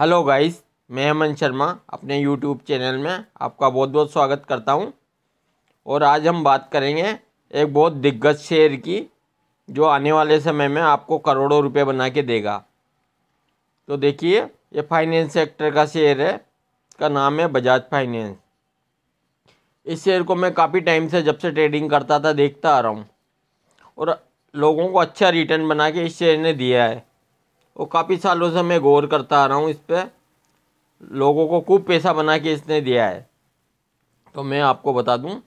hello guys मैं हेमंत शर्मा अपने YouTube channel में आपका बहुत बहुत स्वागत करता हूं और आज हम बात करेंगे एक बहुत दिग्गज शेयर की जो आने वाले समय में आपको करोड़ों रुपए बना के देगा तो देखिए ये फाइनेंस सेक्टर का शेयर है इसका नाम है बजाज फाइनेंस इस शेयर को मैं काफ़ी टाइम से जब से ट्रेडिंग करता था देखता आ रहा हूँ और लोगों को अच्छा रिटर्न बना के इस शेयर ने दिया है और काफ़ी सालों से मैं गौर करता आ रहा हूँ इस पर लोगों को खूब पैसा बना के इसने दिया है तो मैं आपको बता दूँ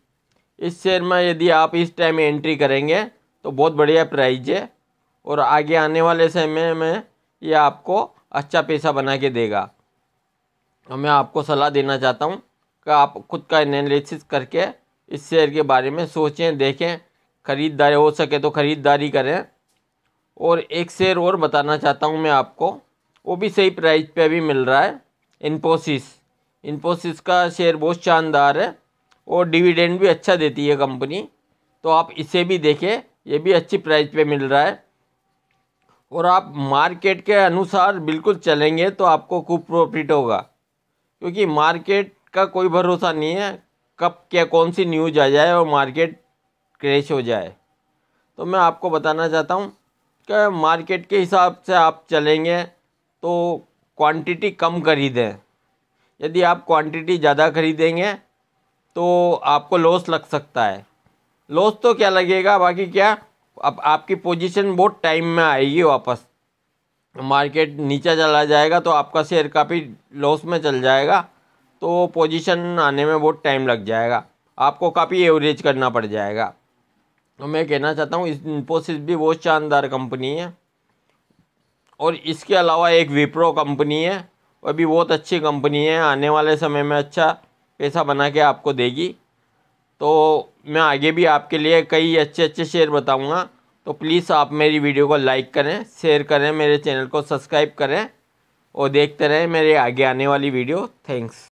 इस शेयर में यदि आप इस टाइम एंट्री करेंगे तो बहुत बढ़िया प्राइज है और आगे आने वाले समय में ये आपको अच्छा पैसा बना के देगा तो मैं आपको सलाह देना चाहता हूँ कि आप खुद का एनालिसिस करके इस शेयर के बारे में सोचें देखें खरीदारी हो सके तो ख़रीदारी करें और एक शेयर और बताना चाहता हूँ मैं आपको वो भी सही प्राइस पे अभी मिल रहा है इन्फोसिस इन्फोसिस का शेयर बहुत शानदार है और डिविडेंड भी अच्छा देती है कंपनी तो आप इसे भी देखें ये भी अच्छी प्राइस पे मिल रहा है और आप मार्केट के अनुसार बिल्कुल चलेंगे तो आपको खूब प्रॉफिट होगा क्योंकि मार्केट का कोई भरोसा नहीं है कब क्या कौन सी न्यूज आ जाए और मार्केट क्रैश हो जाए तो मैं आपको बताना चाहता हूँ के मार्केट के हिसाब से आप चलेंगे तो क्वांटिटी कम खरीदें यदि आप क्वांटिटी ज़्यादा खरीदेंगे तो आपको लॉस लग सकता है लॉस तो क्या लगेगा बाकी क्या अब आपकी पोजीशन बहुत टाइम में आएगी वापस मार्केट नीचे चला जाएगा तो आपका शेयर काफ़ी लॉस में चल जाएगा तो पोजीशन आने में बहुत टाइम लग जाएगा आपको काफ़ी एवरेज करना पड़ जाएगा तो मैं कहना चाहता हूँ इन्फोसिस भी बहुत शानदार कंपनी है और इसके अलावा एक विप्रो कंपनी है वह भी बहुत अच्छी कंपनी है आने वाले समय में अच्छा पैसा बना के आपको देगी तो मैं आगे भी आपके लिए कई अच्छे अच्छे शेयर बताऊँगा तो प्लीज़ आप मेरी वीडियो को लाइक करें शेयर करें मेरे चैनल को सब्सक्राइब करें और देखते रहें मेरे आगे आने वाली वीडियो थैंक्स